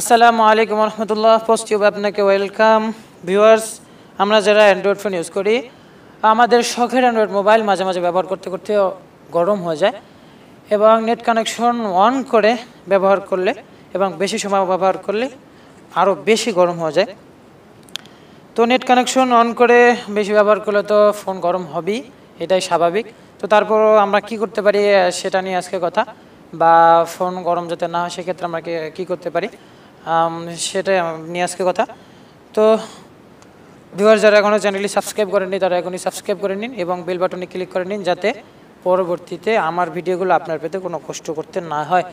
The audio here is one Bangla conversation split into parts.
আসসালামু আলাইকুম রহমতুল্লাহ পস্টিউব আপনাকে ওয়েলকাম ভিউয়ার্স আমরা যারা অ্যান্ড্রয়েড ফোন ইউজ করি আমাদের শখের অ্যান্ড্রয়েড মোবাইল মাঝে মাঝে ব্যবহার করতে করতে গরম হয়ে যায় এবং নেট কানেকশন অন করে ব্যবহার করলে এবং বেশি সময় ব্যবহার করলে আরও বেশি গরম হয়ে যায় তো নেট কানেকশন অন করে বেশি ব্যবহার করলে তো ফোন গরম হবেই এটাই স্বাভাবিক তো তারপর আমরা কি করতে পারি সেটা নিয়ে আজকে কথা বা ফোন গরম যাতে না হয় সেক্ষেত্রে আমরা কী করতে পারি সেটাই নিয়ে আজকে কথা তো ভিউয়ার যারা এখনও চ্যানেলটি সাবস্ক্রাইব করেননি তারা এখনই সাবস্ক্রাইব করে নিন এবং বেল বাটনে ক্লিক করে নিন যাতে পরবর্তীতে আমার ভিডিওগুলো আপনার পেতে কোনো কষ্ট করতে না হয়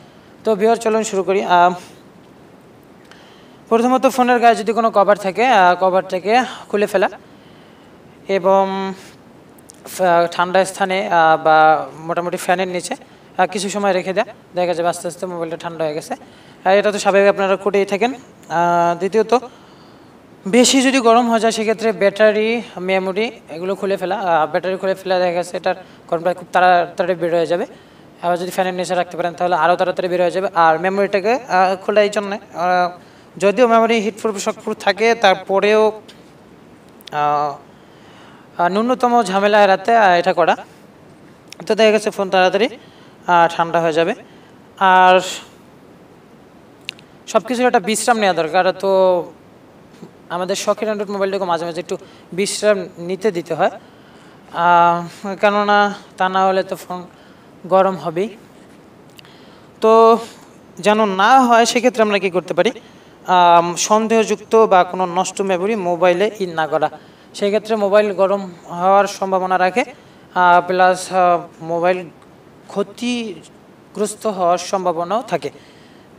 তো ভিউয়ার চলুন শুরু করি প্রথমত ফোনের গায়ে যদি কোনো কভার থাকে কভারটাকে খুলে ফেলা এবং ঠান্ডা স্থানে বা মোটামুটি ফ্যানের নিচে কিছু সময় রেখে দেয় দেখা যাবে আস্তে আস্তে মোবাইলটা ঠান্ডা হয়ে গেছে এটা তো স্বাভাবিক আপনারা করেই থাকেন দ্বিতীয়ত বেশি যদি গরম হয়ে যায় সেক্ষেত্রে ব্যাটারি মেমোরি এগুলো খুলে ফেলা ব্যাটারি খুলে ফেলা দেখা গেছে এটার গরমটা খুব তাড়াতাড়ি বের হয়ে যাবে আবার যদি ফ্যানের নিচে রাখতে পারেন তাহলে আরও তাড়াতাড়ি বের হয়ে যাবে আর মেমোরিটাকে খোলা এই জন্যে যদিও মেমোরি হিট শকপ্রুফ থাকে তারপরেও ন্যূনতম ঝামেলা এড়াতে এটা করা তো দেখা গেছে ফোন তাড়াতাড়ি ঠান্ডা হয়ে যাবে আর সব কিছুর একটা বিশ্রাম নেওয়া দরকার তো আমাদের শখের অ্যান্ড্রয়েড মোবাইলটাকে মাঝে মাঝে একটু বিশ্রাম নিতে দিতে হয় কেননা তা না হলে তো ফোন গরম হবেই তো যেন না হয় সেক্ষেত্রে আমরা কি করতে পারি সন্দেহযুক্ত বা কোনো নষ্ট মেমোরি মোবাইলে ইন না করা সেক্ষেত্রে মোবাইল গরম হওয়ার সম্ভাবনা রাখে প্লাস মোবাইল ক্ষতিগ্রস্ত হওয়ার সম্ভাবনাও থাকে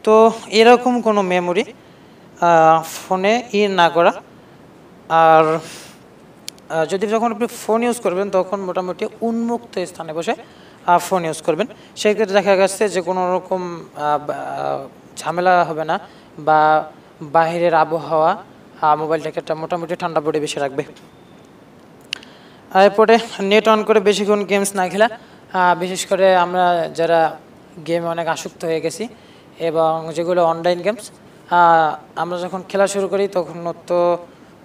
তো এরকম কোনো মেমোরি ফোনে ই না করা আর যদি যখন আপনি ফোন ইউজ করবেন তখন মোটামুটি উন্মুক্ত স্থানে বসে ফোন ইউজ করবেন সেক্ষেত্রে দেখা গেছে যে কোনো রকম ঝামেলা হবে না বা বাহিরের আবহাওয়া মোবাইলটাকে একটা মোটামুটি ঠান্ডা পড়ে বেশি রাখবে এরপরে নেট অন করে বেশিক্ষণ গেমস না খেলা বিশেষ করে আমরা যারা গেমে অনেক আসক্ত হয়ে গেছি এবং যেগুলো অনলাইন গেমস আমরা যখন খেলা শুরু করি তখন তো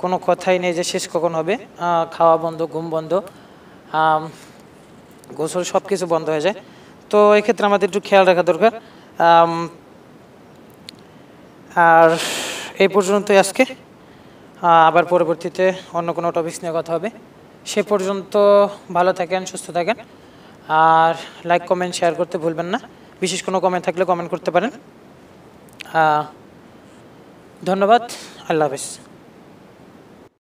কোনো কথাই নেই যে শেষ কখন হবে খাওয়া বন্ধ ঘুম বন্ধ গোসল সব কিছু বন্ধ হয়ে যায় তো এক্ষেত্রে আমাদের একটু খেয়াল রাখা দরকার আর এই পর্যন্তই আজকে আবার পরবর্তীতে অন্য কোনো টপিক্স নিয়ে কথা হবে সে পর্যন্ত ভালো থাকেন সুস্থ থাকেন আর লাইক কমেন্ট শেয়ার করতে ভুলবেন না বিশেষ কোনো কমেন্ট থাকলে কমেন্ট করতে পারেন ধন্যবাদ আল্লাহ হাফিজ